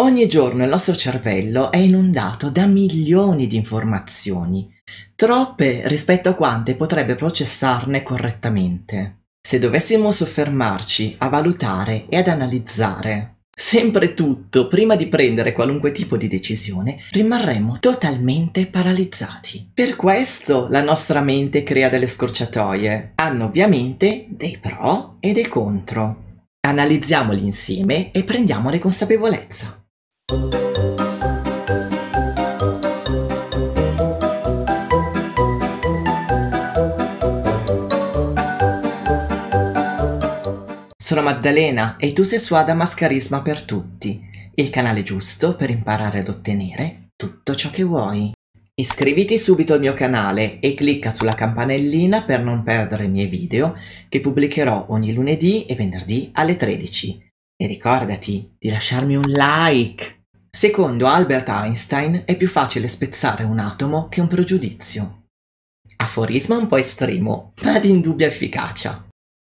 Ogni giorno il nostro cervello è inondato da milioni di informazioni, troppe rispetto a quante potrebbe processarne correttamente. Se dovessimo soffermarci a valutare e ad analizzare sempre tutto prima di prendere qualunque tipo di decisione, rimarremmo totalmente paralizzati. Per questo la nostra mente crea delle scorciatoie. Hanno ovviamente dei pro e dei contro. Analizziamoli insieme e prendiamone consapevolezza. Sono Maddalena e tu sei su Adamas Carisma per tutti, il canale giusto per imparare ad ottenere tutto ciò che vuoi. Iscriviti subito al mio canale e clicca sulla campanellina per non perdere i miei video che pubblicherò ogni lunedì e venerdì alle 13. E ricordati di lasciarmi un like! Secondo Albert Einstein è più facile spezzare un atomo che un pregiudizio. Aforisma un po' estremo, ma di indubbia efficacia.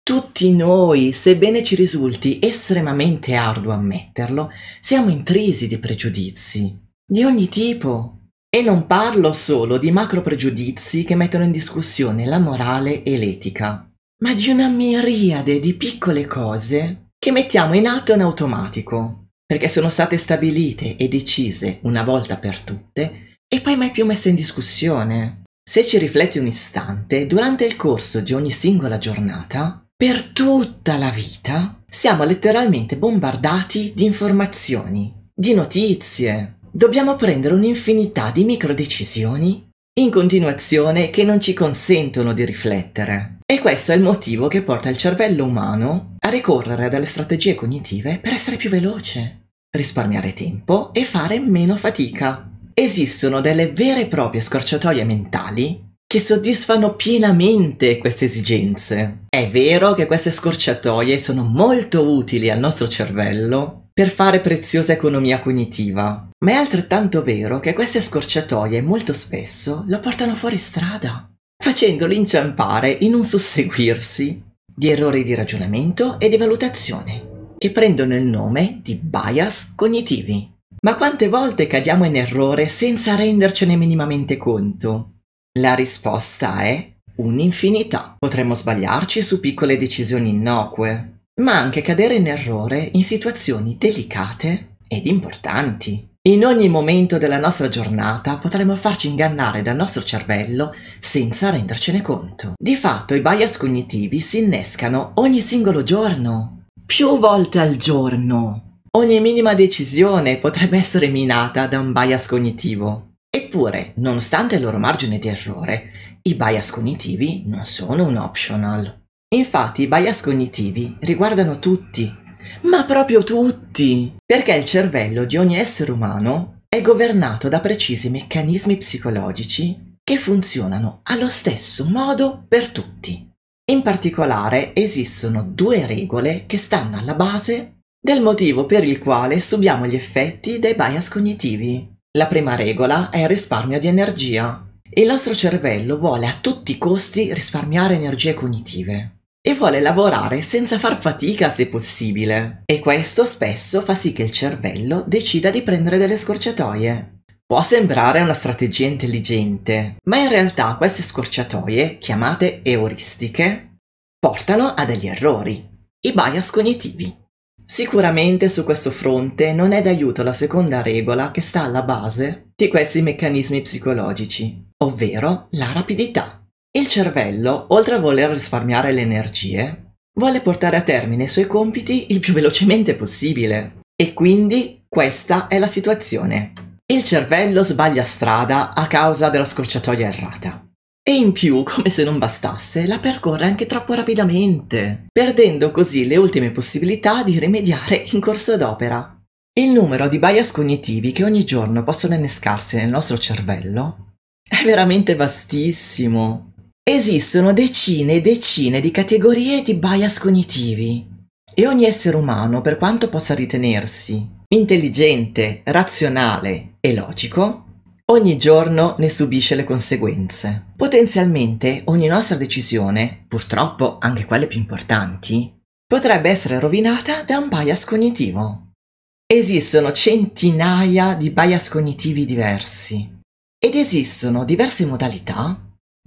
Tutti noi, sebbene ci risulti estremamente arduo ammetterlo, siamo intrisi di pregiudizi, di ogni tipo. E non parlo solo di macro pregiudizi che mettono in discussione la morale e l'etica, ma di una miriade di piccole cose che mettiamo in atto in automatico, perché sono state stabilite e decise una volta per tutte e poi mai più messe in discussione. Se ci rifletti un istante, durante il corso di ogni singola giornata, per tutta la vita, siamo letteralmente bombardati di informazioni, di notizie. Dobbiamo prendere un'infinità di micro decisioni in continuazione che non ci consentono di riflettere. E questo è il motivo che porta il cervello umano a ricorrere a delle strategie cognitive per essere più veloce, risparmiare tempo e fare meno fatica. Esistono delle vere e proprie scorciatoie mentali che soddisfano pienamente queste esigenze. È vero che queste scorciatoie sono molto utili al nostro cervello per fare preziosa economia cognitiva, ma è altrettanto vero che queste scorciatoie molto spesso lo portano fuori strada, facendolo inciampare in un susseguirsi di errori di ragionamento e di valutazione, che prendono il nome di bias cognitivi. Ma quante volte cadiamo in errore senza rendercene minimamente conto? La risposta è un'infinità. Potremmo sbagliarci su piccole decisioni innocue, ma anche cadere in errore in situazioni delicate ed importanti. In ogni momento della nostra giornata potremmo farci ingannare dal nostro cervello senza rendercene conto. Di fatto i bias cognitivi si innescano ogni singolo giorno, più volte al giorno. Ogni minima decisione potrebbe essere minata da un bias cognitivo. Eppure, nonostante il loro margine di errore, i bias cognitivi non sono un optional. Infatti i bias cognitivi riguardano tutti, ma proprio tutti! Perché il cervello di ogni essere umano è governato da precisi meccanismi psicologici che funzionano allo stesso modo per tutti. In particolare esistono due regole che stanno alla base del motivo per il quale subiamo gli effetti dei bias cognitivi. La prima regola è il risparmio di energia. Il nostro cervello vuole a tutti i costi risparmiare energie cognitive e vuole lavorare senza far fatica se possibile. E questo spesso fa sì che il cervello decida di prendere delle scorciatoie. Può sembrare una strategia intelligente, ma in realtà queste scorciatoie, chiamate euristiche, portano a degli errori, i bias cognitivi. Sicuramente su questo fronte non è d'aiuto la seconda regola che sta alla base di questi meccanismi psicologici, ovvero la rapidità. Il cervello, oltre a voler risparmiare le energie, vuole portare a termine i suoi compiti il più velocemente possibile. E quindi questa è la situazione. Il cervello sbaglia strada a causa della scorciatoia errata. E in più, come se non bastasse, la percorre anche troppo rapidamente, perdendo così le ultime possibilità di rimediare in corso d'opera. Il numero di bias cognitivi che ogni giorno possono innescarsi nel nostro cervello è veramente vastissimo. Esistono decine e decine di categorie di bias cognitivi e ogni essere umano, per quanto possa ritenersi intelligente, razionale e logico, ogni giorno ne subisce le conseguenze. Potenzialmente ogni nostra decisione, purtroppo anche quelle più importanti, potrebbe essere rovinata da un bias cognitivo. Esistono centinaia di bias cognitivi diversi ed esistono diverse modalità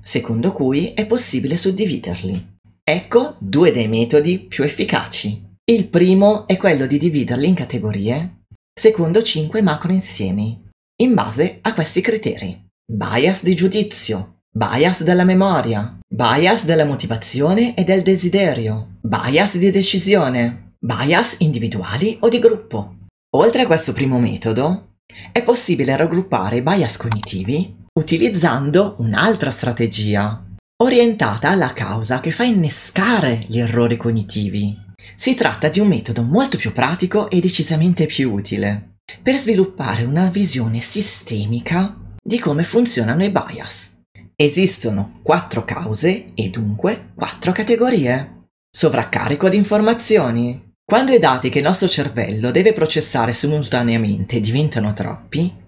secondo cui è possibile suddividerli. Ecco due dei metodi più efficaci. Il primo è quello di dividerli in categorie secondo 5 macroinsiemi, in base a questi criteri. Bias di giudizio, bias della memoria, bias della motivazione e del desiderio, bias di decisione, bias individuali o di gruppo. Oltre a questo primo metodo, è possibile raggruppare i bias cognitivi utilizzando un'altra strategia, orientata alla causa che fa innescare gli errori cognitivi. Si tratta di un metodo molto più pratico e decisamente più utile per sviluppare una visione sistemica di come funzionano i bias. Esistono quattro cause e dunque quattro categorie. Sovraccarico di informazioni. Quando i dati che il nostro cervello deve processare simultaneamente diventano troppi,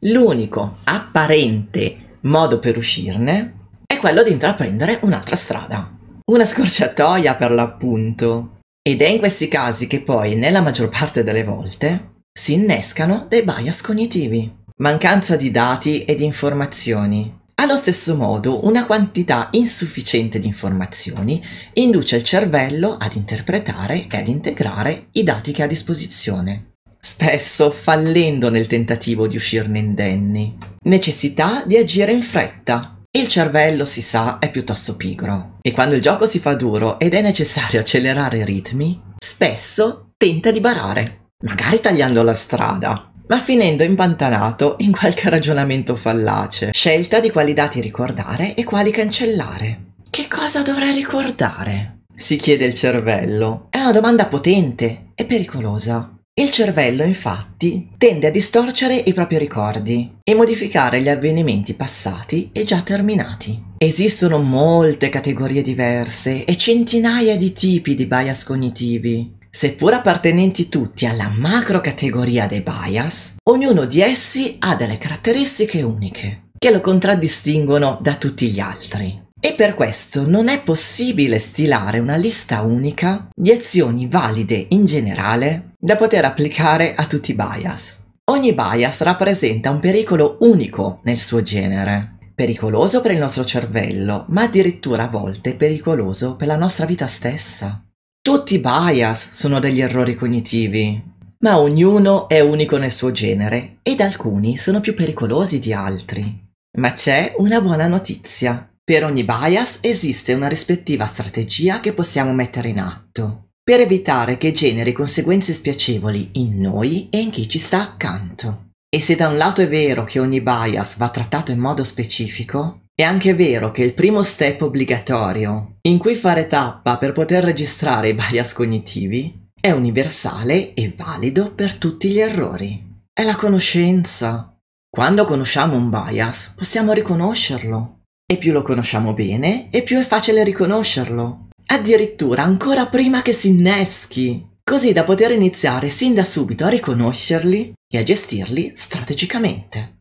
l'unico apparente modo per uscirne è quello di intraprendere un'altra strada, una scorciatoia per l'appunto. Ed è in questi casi che poi, nella maggior parte delle volte, si innescano dei bias cognitivi, mancanza di dati e di informazioni. Allo stesso modo, una quantità insufficiente di informazioni induce il cervello ad interpretare e ad integrare i dati che ha a disposizione spesso fallendo nel tentativo di uscirne indenni. Necessità di agire in fretta, il cervello, si sa, è piuttosto pigro e quando il gioco si fa duro ed è necessario accelerare i ritmi, spesso tenta di barare, magari tagliando la strada, ma finendo impantanato in qualche ragionamento fallace, scelta di quali dati ricordare e quali cancellare. Che cosa dovrei ricordare? si chiede il cervello. È una domanda potente e pericolosa. Il cervello infatti tende a distorcere i propri ricordi e modificare gli avvenimenti passati e già terminati. Esistono molte categorie diverse e centinaia di tipi di bias cognitivi. Seppur appartenenti tutti alla macro categoria dei bias, ognuno di essi ha delle caratteristiche uniche che lo contraddistinguono da tutti gli altri. E per questo non è possibile stilare una lista unica di azioni valide in generale da poter applicare a tutti i bias. Ogni bias rappresenta un pericolo unico nel suo genere, pericoloso per il nostro cervello, ma addirittura a volte pericoloso per la nostra vita stessa. Tutti i bias sono degli errori cognitivi, ma ognuno è unico nel suo genere ed alcuni sono più pericolosi di altri. Ma c'è una buona notizia. Per ogni bias esiste una rispettiva strategia che possiamo mettere in atto, per evitare che generi conseguenze spiacevoli in noi e in chi ci sta accanto. E se da un lato è vero che ogni bias va trattato in modo specifico, è anche vero che il primo step obbligatorio, in cui fare tappa per poter registrare i bias cognitivi, è universale e valido per tutti gli errori. È la conoscenza. Quando conosciamo un bias, possiamo riconoscerlo e più lo conosciamo bene, e più è facile riconoscerlo. Addirittura ancora prima che si inneschi, così da poter iniziare sin da subito a riconoscerli e a gestirli strategicamente.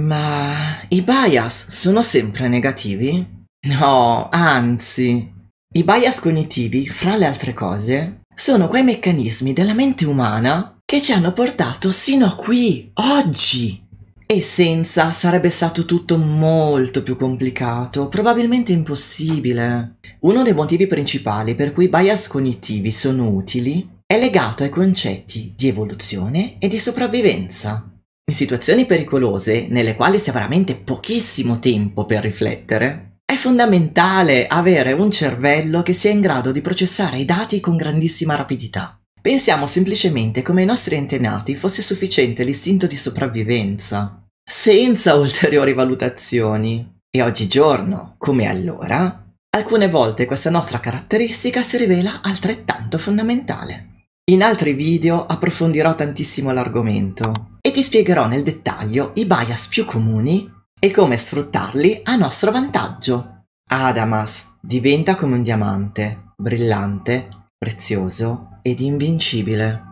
Ma i bias sono sempre negativi? No, anzi, i bias cognitivi, fra le altre cose, sono quei meccanismi della mente umana che ci hanno portato sino a qui, oggi, e senza sarebbe stato tutto molto più complicato, probabilmente impossibile. Uno dei motivi principali per cui i bias cognitivi sono utili è legato ai concetti di evoluzione e di sopravvivenza. In situazioni pericolose, nelle quali si ha veramente pochissimo tempo per riflettere, è fondamentale avere un cervello che sia in grado di processare i dati con grandissima rapidità. Pensiamo semplicemente come ai nostri antenati fosse sufficiente l'istinto di sopravvivenza. Senza ulteriori valutazioni. E oggigiorno, come allora, alcune volte questa nostra caratteristica si rivela altrettanto fondamentale. In altri video approfondirò tantissimo l'argomento e ti spiegherò nel dettaglio i bias più comuni e come sfruttarli a nostro vantaggio. Adamas diventa come un diamante, brillante, prezioso ed invincibile.